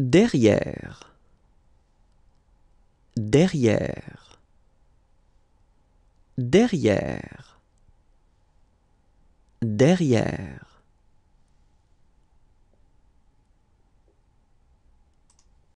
derrière, derrière, derrière, derrière.